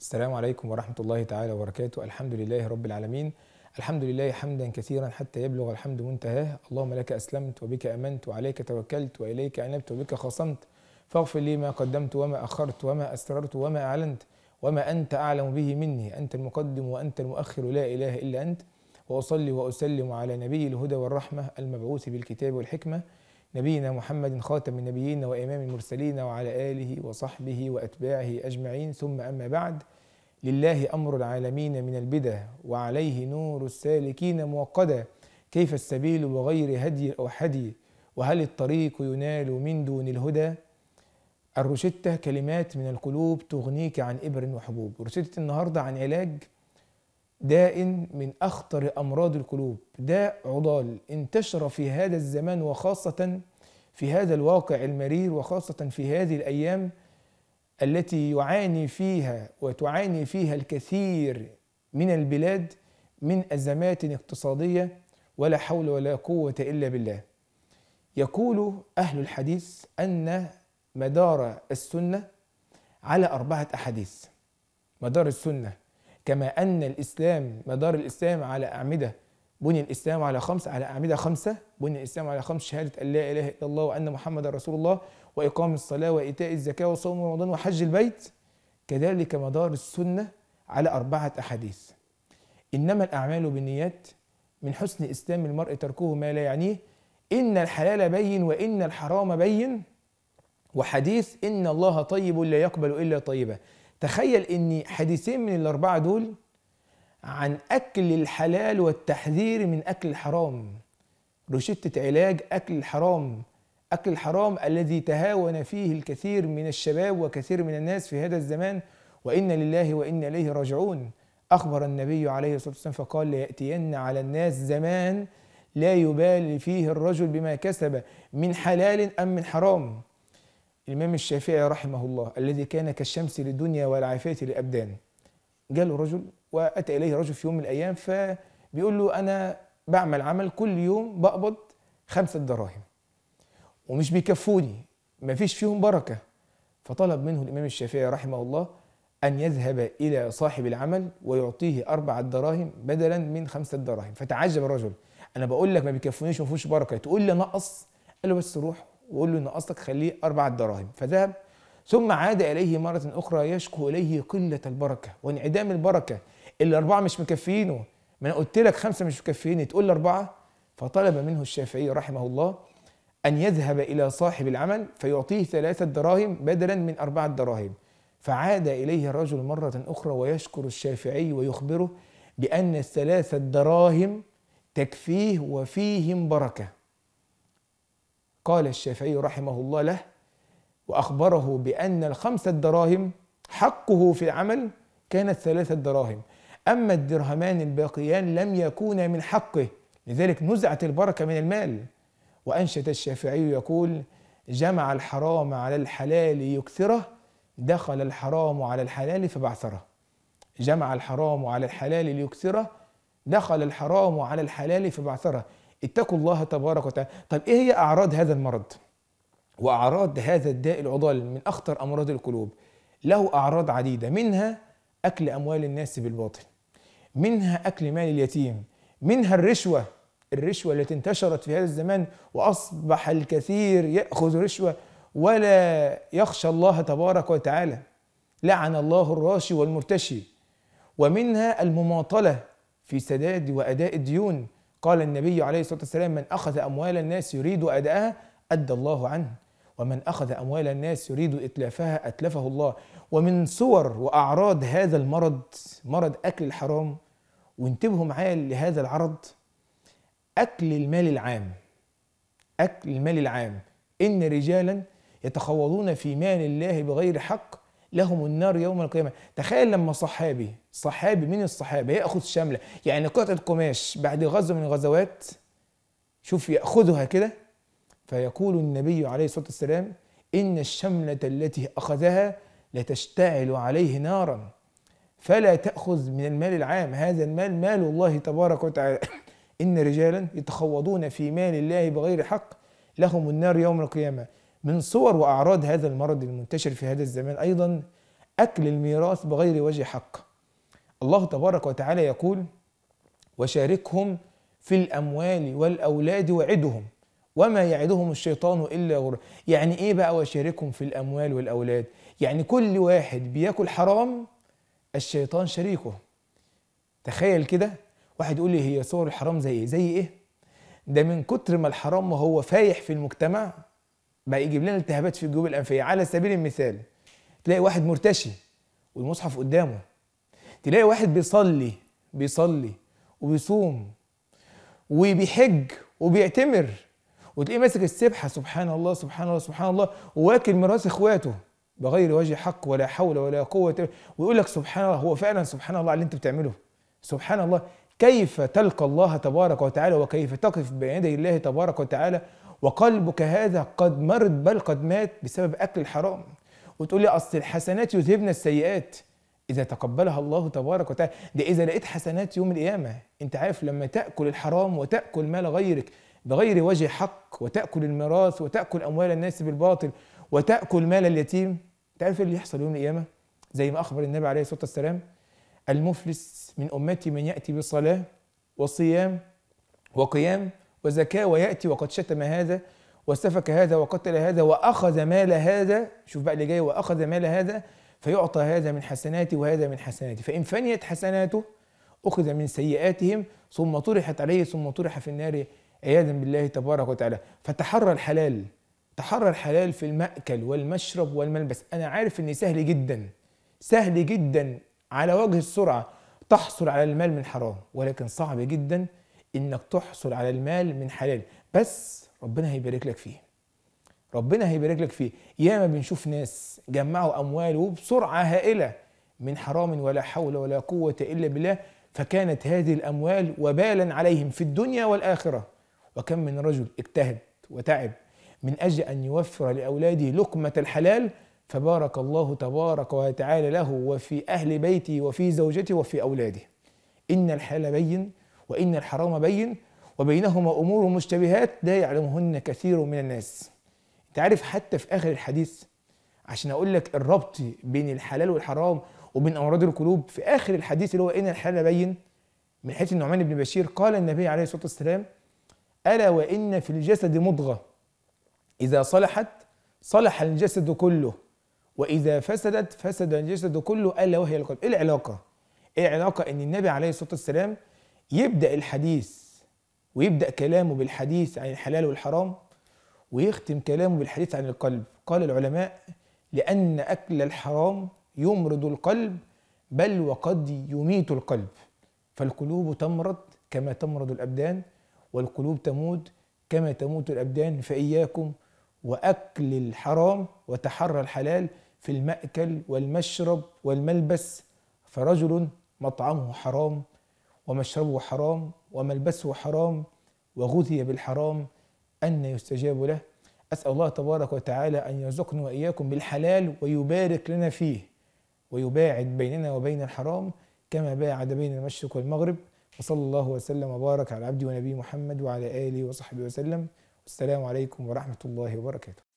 السلام عليكم ورحمة الله تعالى وبركاته الحمد لله رب العالمين الحمد لله حمدا كثيرا حتى يبلغ الحمد منتهاه اللهم لك أسلمت وبك أمنت وعليك توكلت وإليك أنبت وبك خصمت فاغفر لي ما قدمت وما أخرت وما أسررت وما أعلنت وما أنت أعلم به مني أنت المقدم وأنت المؤخر لا إله إلا أنت وأصلي وأسلم على نبي الهدى والرحمة المبعوث بالكتاب والحكمة نبينا محمد خاتم النبيين وإمام المرسلين وعلى آله وصحبه وأتباعه أجمعين ثم أما بعد لله أمر العالمين من البدا وعليه نور السالكين موقدا كيف السبيل وغير هدي أو حدي وهل الطريق ينال من دون الهدى الروشتة كلمات من القلوب تغنيك عن إبر وحبوب رشدة النهاردة عن علاج داء من أخطر أمراض القلوب داء عضال انتشر في هذا الزمان وخاصة في هذا الواقع المرير وخاصة في هذه الأيام التي يعاني فيها وتعاني فيها الكثير من البلاد من أزمات اقتصادية ولا حول ولا قوة إلا بالله يقول أهل الحديث أن مدار السنة على أربعة أحاديث مدار السنة كما أن الإسلام مدار الإسلام على أعمدة بني الإسلام على خمس على أعمدة خمسة بني الإسلام على خمس شهادة أن لا إله إلا الله وأن محمد رسول الله وإقام الصلاة وإيتاء الزكاة وصوم رمضان وحج البيت كذلك مدار السنة على أربعة أحاديث إنما الأعمال بالنيات من حسن إسلام المرء تركه ما لا يعنيه إن الحلال بين وإن الحرام بين وحديث إن الله طيب لا يقبل إلا طيبا تخيل ان حديثين من الاربعه دول عن اكل الحلال والتحذير من اكل الحرام روشتة علاج اكل الحرام اكل الحرام الذي تهاون فيه الكثير من الشباب وكثير من الناس في هذا الزمان وانا لله وانا اليه راجعون اخبر النبي عليه الصلاه والسلام فقال لياتين على الناس زمان لا يبالي فيه الرجل بما كسب من حلال ام من حرام الإمام الشافعي رحمه الله الذي كان كالشمس للدنيا والعافية للأبدان جاله رجل وأتى إليه رجل في يوم من الأيام فبيقول له أنا بعمل عمل كل يوم بقبض خمسة دراهم ومش بيكفوني مفيش فيهم بركة فطلب منه الإمام الشافعي رحمه الله أن يذهب إلى صاحب العمل ويعطيه أربعة دراهم بدلا من خمسة دراهم فتعجب الرجل أنا بقول لك ما بيكفونيش وما فيهوش بركة تقول لي نقص قال له بس روح وقول له ان قصدك خليه اربع دراهم فذهب ثم عاد اليه مره اخرى يشكو اليه قله البركه وانعدام البركه اللي اربعه مش مكفينه ما انا قلت لك خمسه مش مكفيني تقول لي اربعه فطلب منه الشافعي رحمه الله ان يذهب الى صاحب العمل فيعطيه ثلاثه دراهم بدلا من اربعه دراهم فعاد اليه الرجل مره اخرى ويشكر الشافعي ويخبره بان الثلاثه دراهم تكفيه وفيهم بركه قال الشافعي رحمه الله له وأخبره بأن الخمسة دراهم حقه في العمل كانت ثلاثة دراهم أما الدرهمان الباقيان لم يكونا من حقه لذلك نزعت البركة من المال وأنشد الشافعي يقول جمع الحرام على الحلال يكثره دخل الحرام على الحلال فبعثره جمع الحرام على الحلال ليكثره دخل الحرام على الحلال فبعثره اتقوا الله تبارك وتعالى طب ايه هي اعراض هذا المرض واعراض هذا الداء العضال من اخطر امراض القلوب له اعراض عديده منها اكل اموال الناس بالباطل منها اكل مال اليتيم منها الرشوه الرشوه التي انتشرت في هذا الزمان واصبح الكثير ياخذ رشوه ولا يخشى الله تبارك وتعالى لعن الله الراشي والمرتشي ومنها المماطله في سداد واداء الديون قال النبي عليه الصلاه والسلام من اخذ اموال الناس يريد اداءها ادى الله عنه ومن اخذ اموال الناس يريد اتلافها اتلفه الله ومن صور واعراض هذا المرض مرض اكل الحرام وانتبهوا معايا لهذا العرض اكل المال العام اكل المال العام ان رجالا يتخوضون في مال الله بغير حق لهم النار يوم القيامه تخيل لما صحابي صحابي من الصحابه ياخذ شمله يعني قطعه قماش بعد غزوه من الغزوات شوف ياخذها كده فيقول النبي عليه الصلاه والسلام ان الشمله التي اخذها لتشتعل عليه نارا فلا تاخذ من المال العام هذا المال مال الله تبارك وتعالى ان رجالا يتخوضون في مال الله بغير حق لهم النار يوم القيامه من صور واعراض هذا المرض المنتشر في هذا الزمان ايضا اكل الميراث بغير وجه حق الله تبارك وتعالى يقول وشاركهم في الأموال والأولاد وعدهم وما يعدهم الشيطان إلا غرور يعني إيه بقى وشاركهم في الأموال والأولاد يعني كل واحد بياكل حرام الشيطان شريكه تخيل كده واحد يقول لي هي صور الحرام زي ايه زي ايه ده من كتر ما الحرام وهو فايح في المجتمع بقى يجيب لنا التهابات في الجيوب الانفيه على سبيل المثال تلاقي واحد مرتشي والمصحف قدامه تلاقي واحد بيصلي بيصلي وبيصوم وبيحج وبيعتمر وتلاقيه ماسك السبحه سبحان الله سبحان الله سبحان الله وواكل ميراث اخواته بغير وجه حق ولا حول ولا قوه ويقول لك سبحان الله هو فعلا سبحان الله على اللي انت بتعمله سبحان الله كيف تلقى الله تبارك وتعالى وكيف تقف بين يدي الله تبارك وتعالى وقلبك هذا قد مرض بل قد مات بسبب اكل الحرام وتقول لي اصل الحسنات يذهبن السيئات إذا تقبلها الله تبارك وتعالى ده إذا لقيت حسنات يوم القيامة أنت عارف لما تأكل الحرام وتأكل مال غيرك بغير وجه حق وتأكل الميراث وتأكل أموال الناس بالباطل وتأكل مال اليتيم أنت عارف إيه اللي يحصل يوم القيامة زي ما أخبر النبي عليه الصلاة والسلام المفلس من أمتي من يأتي بصلاة وصيام وقيام وزكاة ويأتي وقد شتم هذا وسفك هذا وقتل هذا وأخذ مال هذا شوف بقى اللي جاي وأخذ مال هذا فيعطى هذا من حسناتي وهذا من حسناتي فإن فنيت حسناته أخذ من سيئاتهم ثم طرحت عليه ثم طرح في النار عياذا بالله تبارك وتعالى فتحرى الحلال تحرى الحلال في المأكل والمشرب والملبس أنا عارف أن سهل جدا سهل جدا على وجه السرعة تحصل على المال من حرام ولكن صعب جدا انك تحصل على المال من حلال بس ربنا هيبارك لك فيه ربنا هيبارك لك فيه ياما بنشوف ناس جمعوا اموال وبسرعه هائله من حرام ولا حول ولا قوه الا بالله فكانت هذه الاموال وبالا عليهم في الدنيا والاخره وكم من رجل اجتهد وتعب من اجل ان يوفر لاولاده لقمه الحلال فبارك الله تبارك وتعالى له وفي اهل بيته وفي زوجته وفي اولاده ان الحلال بين وان الحرام بين وبينهما امور مشتبهات لا يعلمهن كثير من الناس انت عارف حتى في اخر الحديث عشان اقول لك الربط بين الحلال والحرام وبين امراض القلوب في اخر الحديث اللي هو ان الحلال بين من حيث النعمان بن بشير قال النبي عليه الصلاه والسلام الا وان في الجسد مضغه اذا صلحت صلح الجسد كله واذا فسدت فسد الجسد كله الا وهي القلب ايه العلاقه ايه العلاقه ان النبي عليه الصلاه والسلام يبدا الحديث ويبدا كلامه بالحديث عن الحلال والحرام ويختم كلامه بالحديث عن القلب قال العلماء لأن أكل الحرام يمرض القلب بل وقد يميت القلب فالقلوب تمرض كما تمرض الأبدان والقلوب تموت كما تموت الأبدان فإياكم وأكل الحرام وتحرى الحلال في المأكل والمشرب والملبس فرجل مطعمه حرام ومشربه حرام وملبسه حرام وغذي بالحرام أن يستجاب له أسأل الله تبارك وتعالى أن يرزقنا وإياكم بالحلال ويبارك لنا فيه ويباعد بيننا وبين الحرام كما باعد بين المشرق والمغرب وصلى الله وسلم وبارك على عبده ونبيه محمد وعلى آله وصحبه وسلم والسلام عليكم ورحمة الله وبركاته